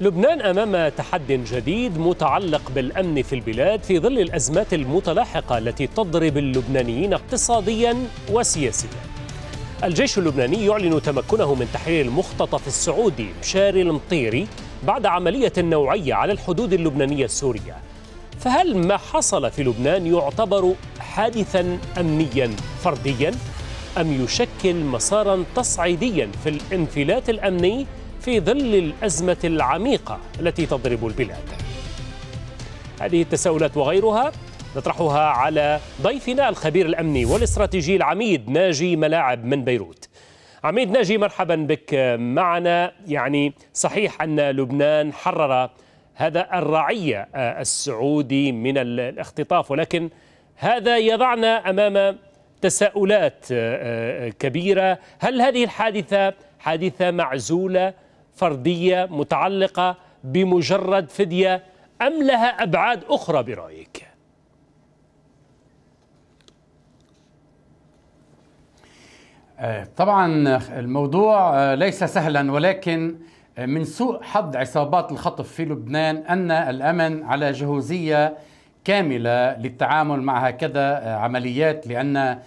لبنان امام تحد جديد متعلق بالامن في البلاد في ظل الازمات المتلاحقه التي تضرب اللبنانيين اقتصاديا وسياسيا. الجيش اللبناني يعلن تمكنه من تحرير المختطف السعودي بشار المطيري بعد عمليه نوعيه على الحدود اللبنانيه السوريه. فهل ما حصل في لبنان يعتبر حادثا امنيا فرديا ام يشكل مسارا تصعيديا في الانفلات الامني؟ في ظل الأزمة العميقة التي تضرب البلاد هذه التساؤلات وغيرها نطرحها على ضيفنا الخبير الأمني والاستراتيجي العميد ناجي ملاعب من بيروت عميد ناجي مرحبا بك معنا يعني صحيح أن لبنان حرر هذا الرعية السعودي من الاختطاف ولكن هذا يضعنا أمام تساؤلات آه، آه، كبيرة هل هذه الحادثة حادثة معزولة فردية متعلقة بمجرد فدية أم لها أبعاد أخرى برأيك؟ آه، طبعا الموضوع آه، ليس سهلا ولكن آه، من سوء حظ عصابات الخطف في لبنان ان الامن على جهوزيه كامله للتعامل مع هكذا عمليات لان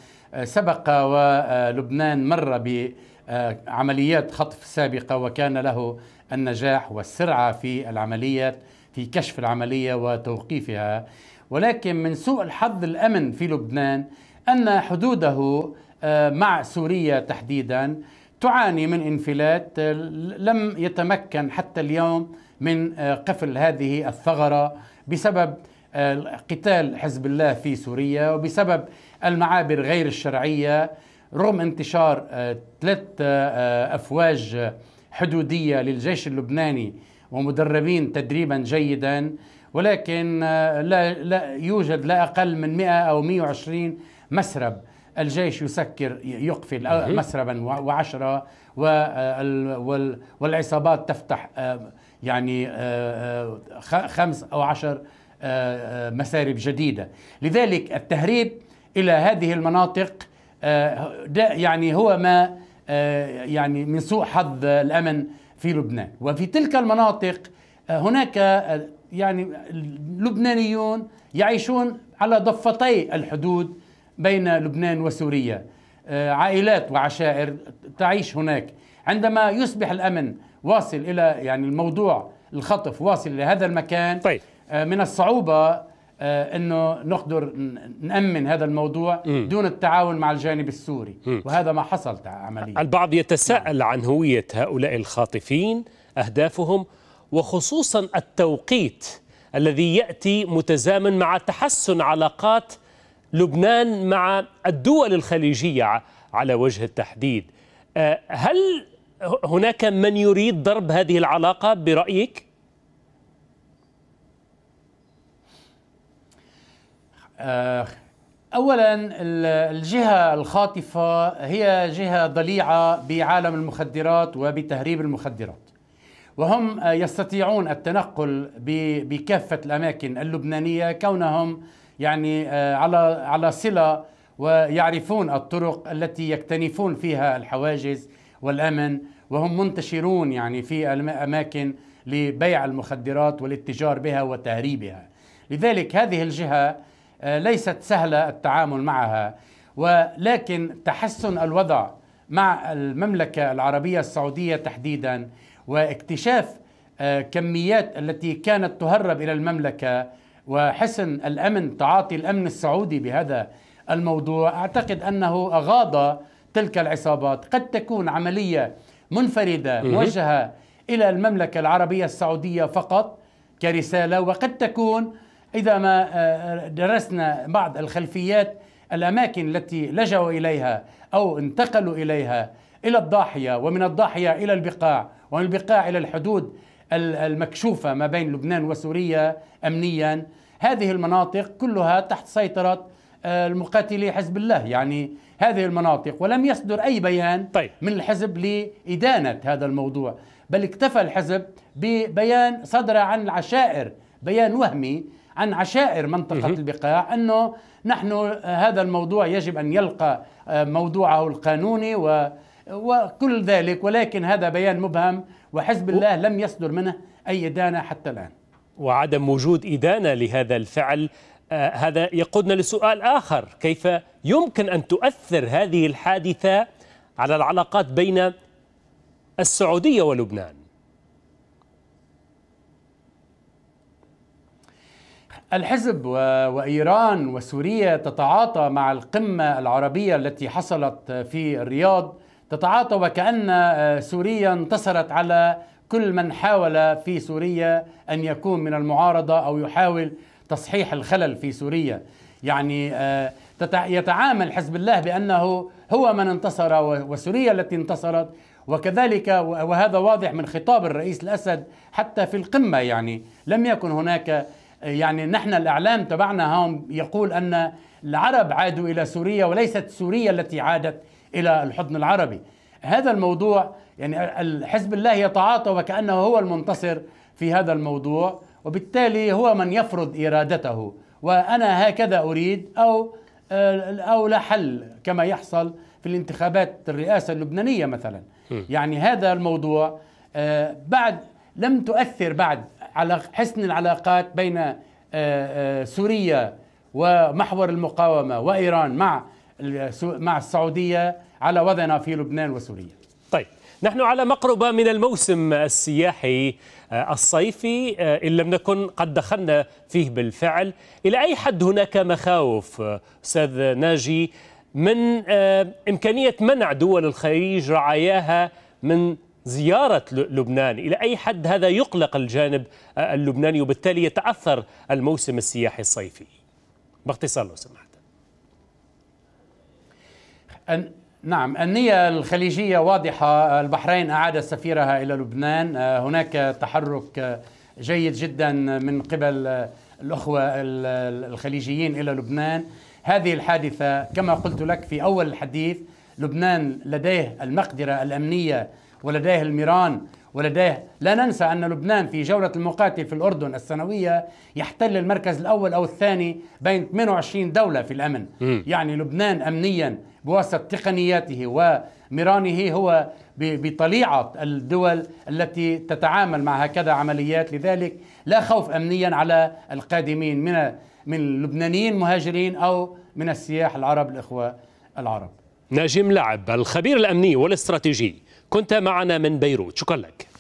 سبق ولبنان مر ب آه، عمليات خطف سابقة وكان له النجاح والسرعة في العمليات في كشف العملية وتوقيفها ولكن من سوء الحظ الأمن في لبنان أن حدوده آه، مع سوريا تحديدا تعاني من انفلات آه، لم يتمكن حتى اليوم من قفل هذه الثغرة بسبب قتال حزب الله في سوريا وبسبب المعابر غير الشرعيه رغم انتشار آه، ثلاث آه، آه، افواج حدوديه للجيش اللبناني ومدربين تدريبا جيدا ولكن لا, لا يوجد لا اقل من 100 او 120 مسرب الجيش يسكر يقفل مسربا وعشرة والعصابات تفتح يعني خمس أو عشر مسارب جديدة لذلك التهريب إلى هذه المناطق آه، ده يعني هو ما آه، يعني من سوء حظ الامن في لبنان وفي تلك المناطق آه، هناك يعني اللبنانيون يعيشون على ضفتي الحدود بين لبنان وسوريا عائلات وعشائر تعيش هناك عندما يصبح الامن واصل الى يعني الموضوع الخطف واصل الى هذا المكان طيب. من الصعوبه آه، انه نقدر نامن هذا الموضوع م. دون التعاون مع الجانب السوري م. وهذا ما حصل عمليا البعض يتساءل عن هويه هؤلاء الخاطفين اهدافهم وخصوصا التوقيت الذي ياتي متزامن مع تحسن علاقات لبنان مع الدول الخليجيه على وجه التحديد آه، هل هناك من يريد ضرب هذه العلاقه برايك آه، اولا الجهه الخاطفه هي جهه ضليعه بعالم المخدرات وبتهريب المخدرات وهم آه، يستطيعون التنقل بكافه الاماكن اللبنانيه كونهم يعني آه، على على صله ويعرفون الطرق التي يكتنفون فيها الحواجز والامن وهم منتشرون يعني في الاماكن لبيع المخدرات والاتجار بها وتهريبها لذلك هذه الجهه آه، ليست سهله التعامل معها ولكن تحسن الوضع مع المملكه العربيه السعوديه تحديدا واكتشاف آه، كميات التي كانت تهرب الى المملكه وحسن الامن تعاطي الامن السعودي بهذا الموضوع اعتقد انه اغاض تلك العصابات قد تكون عمليه منفرده موجهه الى المملكه العربيه السعوديه فقط كرساله وقد تكون إذا ما آه، درسنا بعض الخلفيات الأماكن التي لجأوا إليها أو انتقلوا إليها إلى الضاحية ومن الضاحية إلى البقاع ومن البقاع إلى الحدود المكشوفة ما بين لبنان وسوريا أمنيا هذه المناطق كلها تحت سيطرة آه، المقاتلي حزب الله يعني هذه المناطق ولم يصدر أي بيان طيب. من الحزب لإدانة هذا الموضوع بل اكتفى الحزب ببيان صدر عن العشائر بيان وهمي عن عشائر منطقة البقاع أنه نحن آه، هذا الموضوع يجب أن يلقى آه، موضوعه القانوني و وكل ذلك ولكن هذا بيان مبهم وحزب الله لم يصدر منه أي إدانة حتى الآن وعدم وجود إدانة لهذا الفعل آه، هذا يقودنا لسؤال آخر كيف يمكن أن تؤثر هذه الحادثة على العلاقات بين السعودية ولبنان الحزب وايران وسوريا تتعاطى مع القمه العربيه التي حصلت في الرياض تتعاطى وكان آه، سوريا انتصرت على كل من حاول في سوريا ان يكون من المعارضه او يحاول تصحيح الخلل في سوريا يعني آه، يتعامل حزب الله بانه هو من انتصر وسوريا التي انتصرت وكذلك وهذا واضح من خطاب الرئيس الاسد حتى في القمه يعني لم يكن هناك يعني نحن الإعلام تبعنا هون يقول أن العرب عادوا إلى سوريا وليست سوريا التي عادت إلى الحضن العربي هذا الموضوع يعني حزب الله يتعاطى وكأنه هو المنتصر في هذا الموضوع وبالتالي هو من يفرض إرادته وأنا هكذا أريد أو أو لا حل كما يحصل في الانتخابات الرئاسة اللبنانية مثلا يعني هذا الموضوع آه، بعد لم تؤثر بعد على حسن العلاقات بين آه، آه، سوريا ومحور المقاومه وايران مع مع السعوديه على وضعنا في لبنان وسوريا. طيب نحن على مقربة من الموسم السياحي آه، الصيفي إن لم نكن قد دخلنا فيه بالفعل إلى أي حد هناك مخاوف أستاذ ناجي من إمكانية منع دول الخليج رعاياها من زيارة لبنان إلى أي حد هذا يقلق الجانب آه، اللبناني وبالتالي يتأثر الموسم السياحي الصيفي باختصار لو سمحت أن نعم النية الخليجية واضحة البحرين أعادت سفيرها إلى لبنان آه، هناك تحرك جيد جدا من قبل الأخوة الخليجيين إلى لبنان هذه الحادثة كما قلت لك في أول الحديث لبنان لديه المقدرة الأمنية ولديه الميران ولديه لا ننسى أن لبنان في جولة المقاتل في الأردن السنوية يحتل المركز الأول أو الثاني بين 28 دولة في الأمن م. يعني لبنان أمنيا بواسطة تقنياته وميرانه هو بطليعة الدول التي تتعامل مع هكذا عمليات لذلك لا خوف أمنيا على القادمين من من اللبنانيين مهاجرين أو من السياح العرب الإخوة العرب ناجم لعب الخبير الأمني والاستراتيجي كنت معنا من بيروت شكرا لك